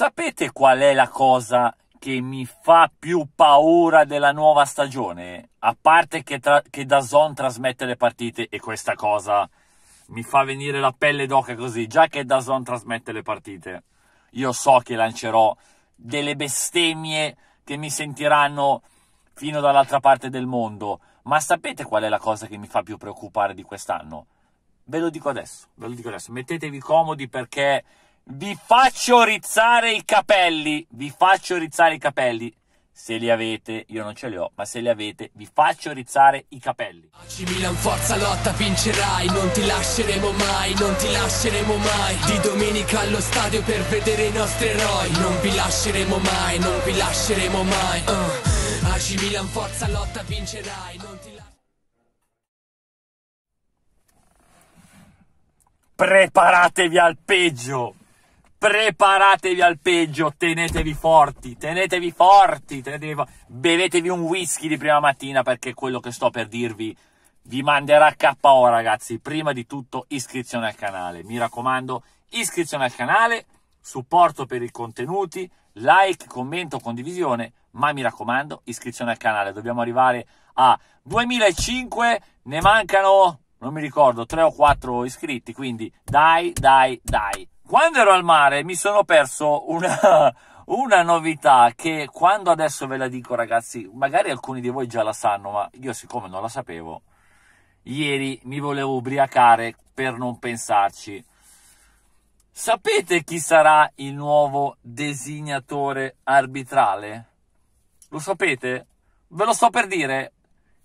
Sapete qual è la cosa che mi fa più paura della nuova stagione? A parte che, tra- che Dazon trasmette le partite e questa cosa mi fa venire la pelle d'oca così, già che Dazon trasmette le partite. Io so che lancerò delle bestemmie che mi sentiranno fino dall'altra parte del mondo, ma sapete qual è la cosa che mi fa più preoccupare di quest'anno? Ve lo dico adesso, ve lo dico adesso. Mettetevi comodi perché vi faccio rizzare i capelli, vi faccio rizzare i capelli. Se li avete, io non ce li ho, ma se li avete, vi faccio rizzare i capelli. Oggi Milan forza lotta vincerai, non ti lasceremo mai, non ti lasceremo mai. Di domenica allo stadio per vedere i nostri eroi, non vi lasceremo mai, non vi lasceremo mai. Uh. Oggi Milan forza lotta vincerai, non ti lasceremo preparatevi al peggio preparatevi al peggio, tenetevi forti, tenetevi forti, tenetevi forti, bevetevi un whisky di prima mattina perché quello che sto per dirvi vi manderà KO ragazzi, prima di tutto iscrizione al canale, mi raccomando iscrizione al canale, supporto per i contenuti, like, commento, condivisione, ma mi raccomando iscrizione al canale, dobbiamo arrivare a 2005, ne mancano non mi ricordo 3 o 4 iscritti, quindi dai, dai, dai. Quando ero al mare mi sono perso una, una novità che quando adesso ve la dico ragazzi, magari alcuni di voi già la sanno, ma io siccome non la sapevo, ieri mi volevo ubriacare per non pensarci. Sapete chi sarà il nuovo designatore arbitrale? Lo sapete? Ve lo sto per dire.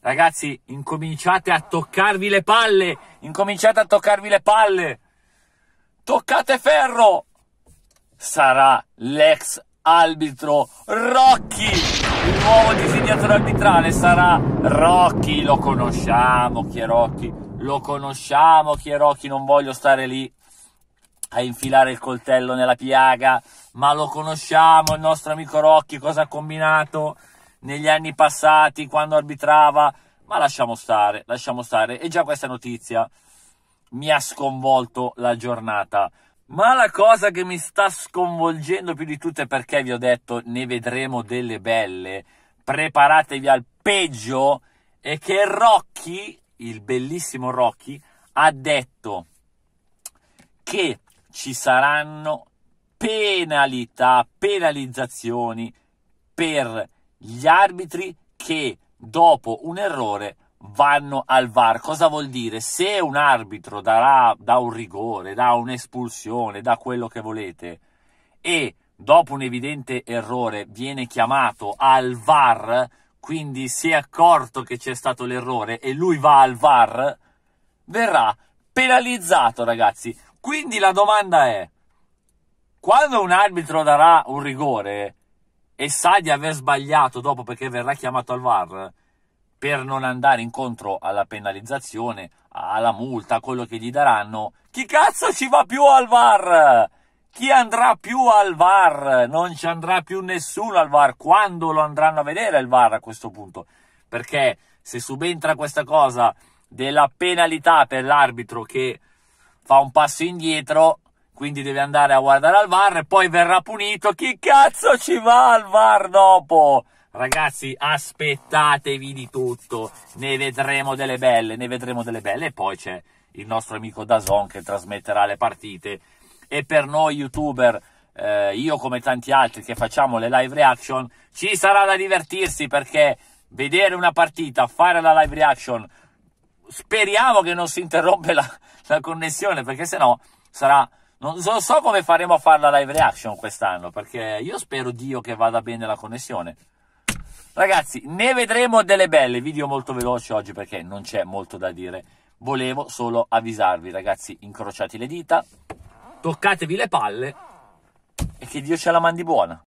Ragazzi, incominciate a toccarvi le palle! Incominciate a toccarvi le palle! toccate ferro! Sarà l'ex arbitro Rocky. Il nuovo disegnatore arbitrale sarà Rocky. lo conosciamo chi è Rocchi, lo conosciamo chi è Rocchi, non voglio stare lì a infilare il coltello nella piaga, ma lo conosciamo il nostro amico Rocky. cosa ha combinato negli anni passati quando arbitrava, ma lasciamo stare, lasciamo stare, e già questa notizia mi ha sconvolto la giornata. Ma la cosa che mi sta sconvolgendo più di tutte, perché vi ho detto ne vedremo delle belle, preparatevi al peggio, è che Rocky, il bellissimo Rocky, ha detto che ci saranno penalità, penalizzazioni per gli arbitri che dopo un errore vanno al VAR. Cosa vuol dire? Se un arbitro darà, da un rigore, da un'espulsione, da quello che volete e dopo un evidente errore viene chiamato al VAR, quindi si è accorto che c'è stato l'errore e lui va al VAR, verrà penalizzato, ragazzi. Quindi la domanda è: quando un arbitro darà un rigore e sa di aver sbagliato dopo perché verrà chiamato al VAR, per non andare incontro alla penalizzazione, alla multa, a quello che gli daranno, chi cazzo ci va più al VAR? Chi andrà più al VAR? Non ci andrà più nessuno al VAR. Quando lo andranno a vedere il VAR a questo punto? Perché se subentra questa cosa della penalità per l'arbitro che fa un passo indietro, quindi deve andare a guardare al VAR e poi verrà punito. Chi cazzo ci va al VAR dopo? Ragazzi, aspettatevi di tutto, ne vedremo delle belle, ne vedremo delle belle. E poi c'è il nostro amico Dazon che trasmetterà le partite. E per noi youtuber, eh, io come tanti altri che facciamo le live reaction, ci sarà da divertirsi perché vedere una partita, fare la live reaction, speriamo che non si interrompe la, la connessione perché sennò sarà... Non so, so come faremo a fare la live reaction quest'anno perché io spero Dio che vada bene la connessione. Ragazzi, ne vedremo delle belle. Video molto veloce oggi perché non c'è molto da dire. Volevo solo avvisarvi, ragazzi, incrociate le dita, toccatevi le palle e che Dio ce la mandi buona.